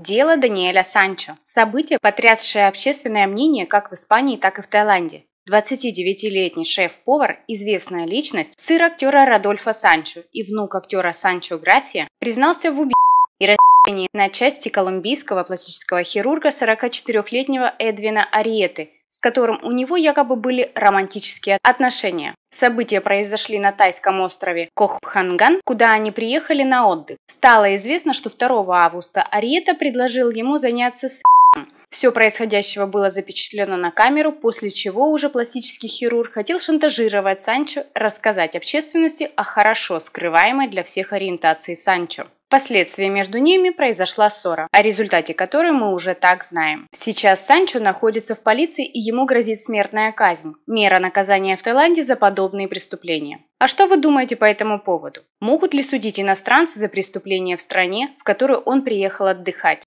Дело Даниэля Санчо. Событие, потрясшее общественное мнение как в Испании, так и в Таиланде. 29-летний шеф-повар, известная личность, сын актера Радольфа Санчо и внук актера Санчо Графия, признался в убийстве и расщеплении на части колумбийского пластического хирурга 44-летнего Эдвина Ариеты – с которым у него якобы были романтические отношения. События произошли на тайском острове Кохпханган, куда они приехали на отдых. Стало известно, что 2 августа Ариета предложил ему заняться с все происходящего было запечатлено на камеру, после чего уже пластический хирург хотел шантажировать Санчо, рассказать общественности о хорошо скрываемой для всех ориентации Санчо. Впоследствии между ними произошла ссора, о результате которой мы уже так знаем. Сейчас Санчо находится в полиции и ему грозит смертная казнь, мера наказания в Таиланде за подобные преступления. А что вы думаете по этому поводу? Могут ли судить иностранцы за преступления в стране, в которую он приехал отдыхать?